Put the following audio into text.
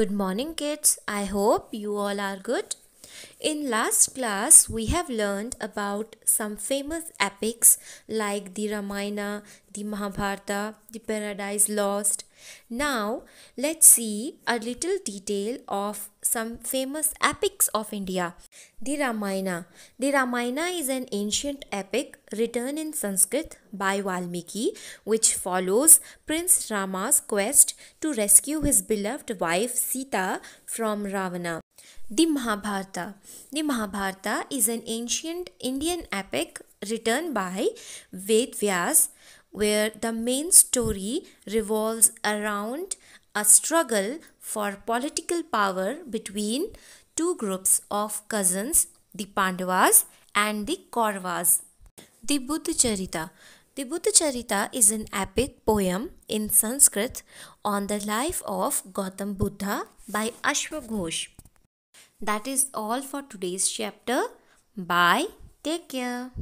Good morning kids. I hope you all are good. In last class we have learned about some famous epics like the Ramayana, the Mahabharata, the Paradise Lost. Now, let's see a little detail of some famous epics of India. The Ramayana. The Ramayana is an ancient epic written in Sanskrit by Valmiki, which follows Prince Rama's quest to rescue his beloved wife Sita from Ravana. The Mahabharata. The Mahabharata is an ancient Indian epic written by Ved Vyas, where the main story revolves around a struggle for political power between two groups of cousins, the Pandavas and the Kauravas. The Buddha Charita The Buddha Charita is an epic poem in Sanskrit on the life of Gautam Buddha by Ashwaghosh. That is all for today's chapter. Bye. Take care.